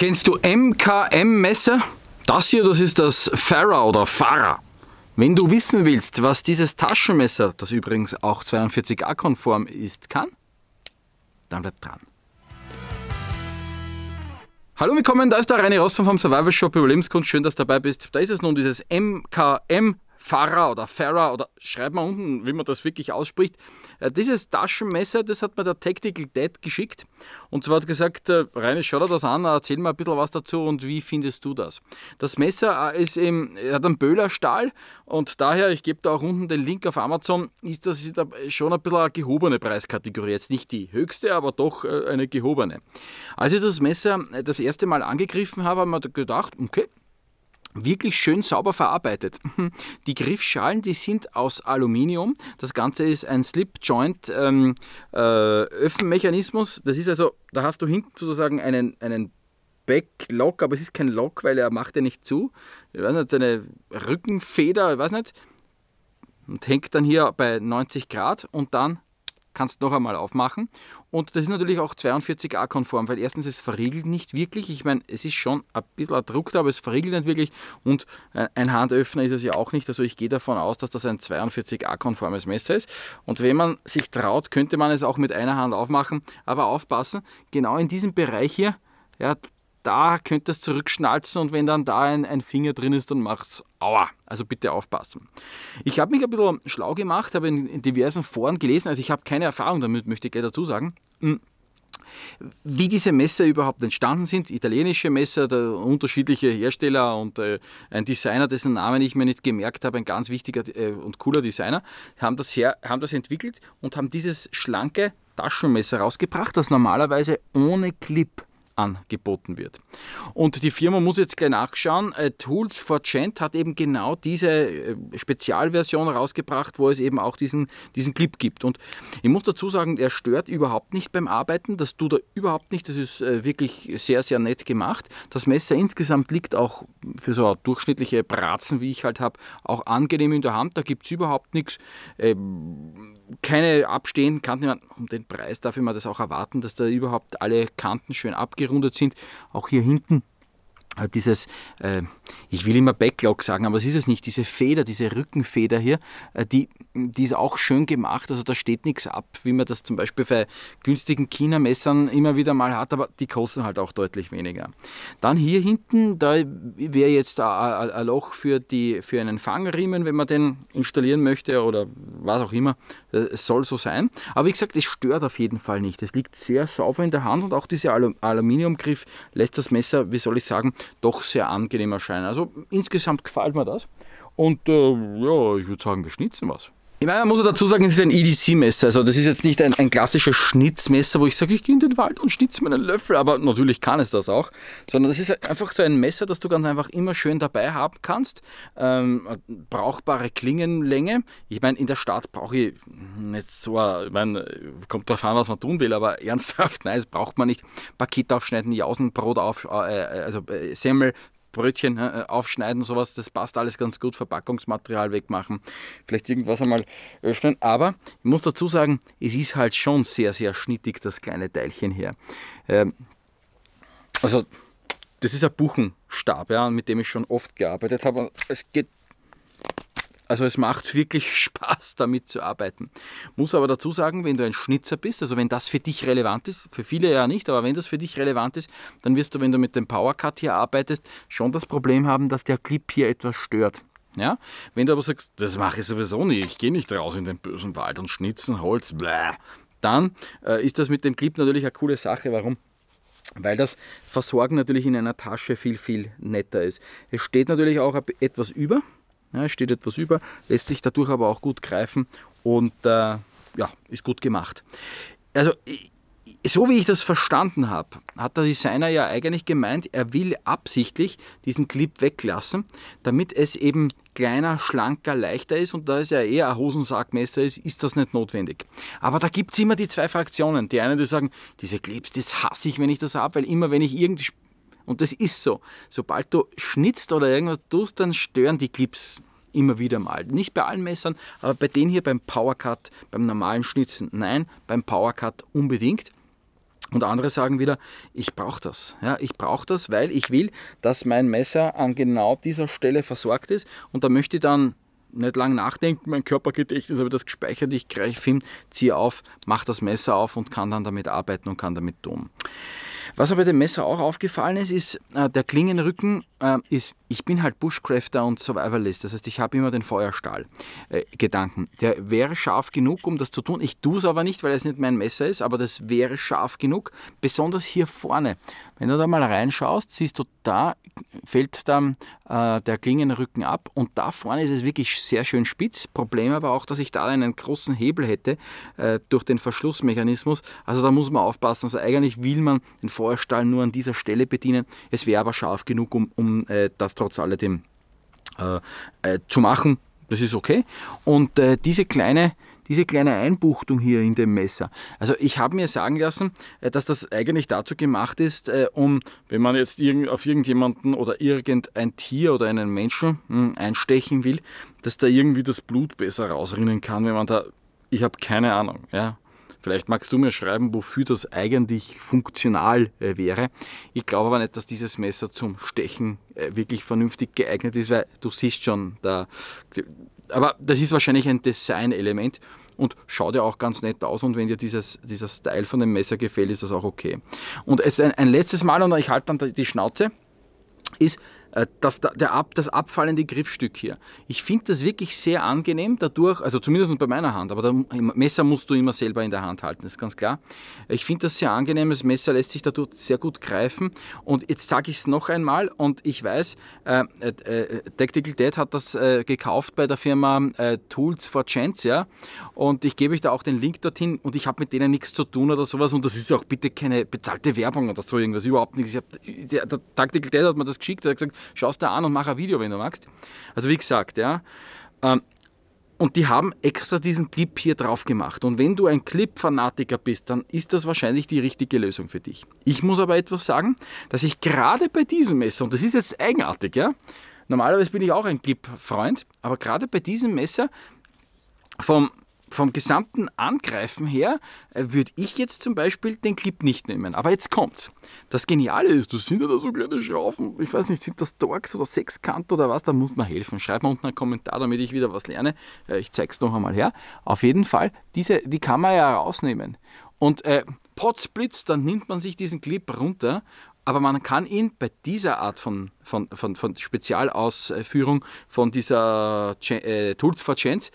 Kennst du MKM-Messer? Das hier, das ist das Farah oder Farah. Wenn du wissen willst, was dieses Taschenmesser, das übrigens auch 42a-konform ist, kann, dann bleib dran. Hallo, willkommen, da ist der Reini Rossmann vom Survival Shop Überlebenskunst. Schön, dass du dabei bist. Da ist es nun, dieses MKM Farah oder Farah oder schreibt mal unten, wie man das wirklich ausspricht. Äh, dieses Taschenmesser, das hat mir der Tactical Dad geschickt. Und zwar hat gesagt, äh, Reine, schau dir das an, erzähl mal ein bisschen was dazu und wie findest du das? Das Messer äh, ist im, hat einen Böhlerstahl und daher, ich gebe da auch unten den Link auf Amazon, ist das schon ein bisschen eine gehobene Preiskategorie. Jetzt nicht die höchste, aber doch eine gehobene. Als ich das Messer das erste Mal angegriffen habe, haben wir gedacht, okay, wirklich schön sauber verarbeitet. Mhm. Die Griffschalen, die sind aus Aluminium. Das Ganze ist ein Slip-Joint ähm, äh, Das ist also, da hast du hinten sozusagen einen, einen Backlock, aber es ist kein Lock, weil er macht ja nicht zu. Ich weiß nicht, eine Rückenfeder, ich weiß nicht. Und hängt dann hier bei 90 Grad und dann kannst noch einmal aufmachen. Und das ist natürlich auch 42a-konform, weil erstens es verriegelt nicht wirklich. Ich meine, es ist schon ein bisschen ein Druck da, aber es verriegelt nicht wirklich. Und äh, ein Handöffner ist es ja auch nicht. Also ich gehe davon aus, dass das ein 42a-konformes Messer ist. Und wenn man sich traut, könnte man es auch mit einer Hand aufmachen. Aber aufpassen, genau in diesem Bereich hier, ja, da könnt ihr es zurückschnalzen und wenn dann da ein, ein Finger drin ist, dann macht es aua. Also bitte aufpassen. Ich habe mich ein bisschen schlau gemacht, habe in, in, diversen Foren gelesen, also ich habe keine Erfahrung damit, möchte ich gleich dazu sagen. Hm. Wie diese Messer überhaupt entstanden sind, italienische Messer, der, unterschiedliche Hersteller und äh, ein Designer, dessen Namen ich mir nicht gemerkt habe, ein ganz wichtiger äh, und cooler Designer, haben das, her, haben das entwickelt und haben dieses schlanke Taschenmesser rausgebracht, das normalerweise ohne Clip angeboten wird. Und die Firma muss jetzt gleich nachschauen. Äh, Tools for Chant hat eben genau diese äh, Spezialversion rausgebracht, wo es eben auch diesen, diesen Clip gibt. Und ich muss dazu sagen, er stört überhaupt nicht beim Arbeiten. Das tut er überhaupt nicht. Das ist äh, wirklich sehr, sehr nett gemacht. Das Messer insgesamt liegt auch für so durchschnittliche Bratzen, wie ich halt habe, auch angenehm in der Hand. Da gibt es überhaupt nichts. Ähm keine abstehen, Kanten. man, um den Preis darf ich das auch erwarten, dass da überhaupt alle Kanten schön abgerundet sind. Auch hier hinten dieses, äh, ich will immer Backlog sagen, aber es ist es nicht, diese Feder, diese Rückenfeder hier, äh, die, die ist auch schön gemacht, also da steht nichts ab, wie man das zum Beispiel bei günstigen China-Messern immer wieder mal hat, aber die kosten halt auch deutlich weniger. Dann hier hinten, da wäre jetzt ein Loch für, die, für einen Fangriemen, wenn man den installieren möchte oder was auch immer, äh, es soll so sein. Aber wie gesagt, es stört auf jeden Fall nicht, es liegt sehr sauber in der Hand und auch dieser Aluminiumgriff lässt das Messer, wie soll ich sagen, doch sehr angenehm erscheinen. Also insgesamt gefällt mir das. Und äh, ja, ich würde sagen, wir schnitzen was. Ich meine, man muss dazu sagen, es ist ein EDC-Messer. Also das ist jetzt nicht ein, ein klassisches Schnitzmesser, wo ich sage, ich gehe in den Wald und schnitze meinen Löffel. Aber natürlich kann es das auch. Sondern das ist einfach so ein Messer, das du ganz einfach immer schön dabei haben kannst. Ähm, brauchbare Klingenlänge. Ich meine, in der Stadt brauche ich nicht so, ich meine, kommt darauf an, was man tun will, aber ernsthaft, nein, das braucht man nicht. Pakete aufschneiden, Jausenbrot auf, äh, äh also äh, Semmel, Brötchen äh, äh, aufschneiden, sowas, das passt alles ganz gut, Verpackungsmaterial wegmachen, vielleicht irgendwas einmal öffnen. Aber ich muss dazu sagen, es ist halt schon sehr, sehr schnittig, das kleine Teilchen hier. Ähm, also, das ist ein Buchenstab, ja, mit dem ich schon oft gearbeitet habe. Es geht also es macht wirklich Spaß, damit zu arbeiten. Muss aber dazu sagen, wenn du ein Schnitzer bist, also wenn das für dich relevant ist, für viele ja nicht, aber wenn das für dich relevant ist, dann wirst du, wenn du mit dem Powercut hier arbeitest, schon das Problem haben, dass der Clip hier etwas stört. Ja? Wenn du aber sagst, das mache ich sowieso nicht, ich gehe nicht raus in den bösen Wald und schnitzen Holz, bläh, dann äh, ist das mit dem Clip natürlich eine coole Sache. Warum? Weil das Versorgen natürlich in einer Tasche viel, viel netter ist. Es steht natürlich auch etwas über, ja, steht etwas über, lässt sich dadurch aber auch gut greifen und äh, ja, ist gut gemacht. Also so wie ich das verstanden habe, hat der Designer ja eigentlich gemeint, er will absichtlich diesen Clip weglassen, damit es eben kleiner, schlanker, leichter ist und da es ja eher ein Hosensackmesser ist, ist das nicht notwendig. Aber da gibt es immer die zwei Fraktionen. Die einen, die sagen, diese Clips, das hasse ich, wenn ich das habe, weil immer wenn ich irgendwie und das ist so. Sobald du schnitzt oder irgendwas tust, dann stören die Clips immer wieder mal. Nicht bei allen Messern, aber bei denen hier beim Powercut, beim normalen Schnitzen, nein, beim Powercut unbedingt. Und andere sagen wieder, ich brauche das. Ja, ich brauche das, weil ich will, dass mein Messer an genau dieser Stelle versorgt ist. Und da möchte ich dann nicht lang nachdenken, mein Körpergedächtnis habe das gespeichert, ich greife hin, ziehe auf, mache das Messer auf und kann dann damit arbeiten und kann damit tun. Was aber dem Messer auch aufgefallen ist, ist, äh, der Klingenrücken äh, ist, ich bin halt Bushcrafter und Survivalist, das heißt, ich habe immer den Feuerstahl-Gedanken. Äh, der wäre scharf genug, um das zu tun. Ich tue es aber nicht, weil es nicht mein Messer ist, aber das wäre scharf genug, besonders hier vorne. Wenn du da mal reinschaust, siehst du, da fällt dann äh, der Klingenrücken ab und da vorne ist es wirklich sehr schön spitz. Problem aber auch, dass ich da einen großen Hebel hätte äh, durch den Verschlussmechanismus. Also da muss man aufpassen. Also eigentlich will man den Feuerstahl nur an dieser Stelle bedienen. Es wäre aber scharf genug, um, um äh, das trotz alledem äh, äh, zu machen. Das ist okay. Und äh, diese kleine diese kleine Einbuchtung hier in dem Messer. Also ich habe mir sagen lassen, äh, dass das eigentlich dazu gemacht ist, äh, um, wenn man jetzt auf irgendjemanden oder irgendein Tier oder einen Menschen hm, einstechen will, dass da irgendwie das Blut besser rausrinnen kann, wenn man da, ich habe keine Ahnung, ja, Vielleicht magst du mir schreiben, wofür das eigentlich funktional äh, wäre. Ich glaube aber nicht, dass dieses Messer zum Stechen äh, wirklich vernünftig geeignet ist, weil du siehst schon, da, aber das ist wahrscheinlich ein Designelement und schaut ja auch ganz nett aus und wenn dir dieses, dieser Style von dem Messer gefällt, ist das auch okay. Und es ein, ein letztes Mal und ich halte dann die Schnauze, ist, äh, das, der Ab, das abfallende Griffstück hier. Ich finde das wirklich sehr angenehm dadurch, also zumindest bei meiner Hand, aber das Messer musst du immer selber in der Hand halten, ist ganz klar. Ich finde das sehr angenehm, das Messer lässt sich dadurch sehr gut greifen und jetzt sage ich es noch einmal und ich weiß, äh, äh, äh Tactical Dead hat das äh, gekauft bei der Firma äh, Tools for Chance, ja, und ich gebe euch da auch den Link dorthin und ich habe mit denen nichts zu tun oder sowas und das ist auch bitte keine bezahlte Werbung oder so irgendwas, überhaupt nichts. Ich hab, der, der Tactical Dead hat mir das geschickt, er hat gesagt, Schau es dir an und mach ein Video, wenn du magst. Also wie gesagt, ja. Ähm, und die haben extra diesen Clip hier drauf gemacht. Und wenn du ein Clip-Fanatiker bist, dann ist das wahrscheinlich die richtige Lösung für dich. Ich muss aber etwas sagen, dass ich gerade bei diesem Messer, und das ist jetzt eigenartig, ja, normalerweise bin ich auch ein Clip-Freund, aber gerade bei diesem Messer vom vom gesamten Angreifen her äh, würde ich jetzt zum Beispiel den Clip nicht nehmen. Aber jetzt kommt's. Das Geniale ist, das sind ja da so kleine Schrauben. Ich weiß nicht, sind das Torx oder Sechskant oder was? Da muss man helfen. Schreibt mal unten einen Kommentar, damit ich wieder was lerne. Äh, ich zeig's noch einmal her. Auf jeden Fall, diese, die kann man ja rausnehmen. Und äh, Potsblitz, dann nimmt man sich diesen Clip runter aber man kann ihn bei dieser Art von, von, von, von Spezialausführung von dieser äh, Tools for Chance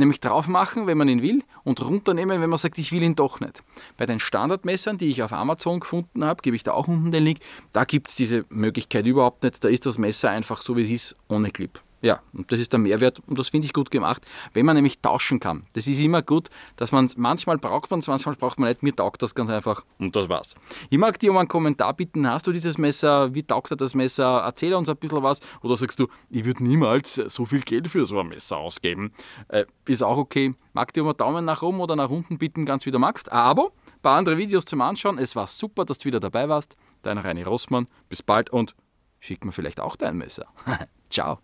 Nämlich drauf machen, wenn man ihn will, und runternehmen, wenn man sagt, ich will ihn doch nicht. Bei den Standardmessern, die ich auf Amazon gefunden habe, gebe ich da auch unten den Link, da gibt es diese Möglichkeit überhaupt nicht. Da ist das Messer einfach so, wie es ist, ohne Clip. Ja, und das ist der Mehrwert und das finde ich gut gemacht, wenn man nämlich tauschen kann. Das ist immer gut, dass man manchmal braucht man es, manchmal braucht man nicht. Mir taugt das ganz einfach und das war's. Ich mag dir um einen Kommentar bitten, hast du dieses Messer, wie taugt dir das Messer, erzähl uns ein bisschen was oder sagst du, ich würde niemals so viel Geld für so ein Messer ausgeben. Äh, ist auch okay. Mag dir um einen Daumen nach oben oder nach unten bitten, ganz wie du magst. Aber ein paar andere Videos zum Anschauen. Es war super, dass du wieder dabei warst. Dein Reini Rossmann. Bis bald und schick mir vielleicht auch dein Messer. Ciao.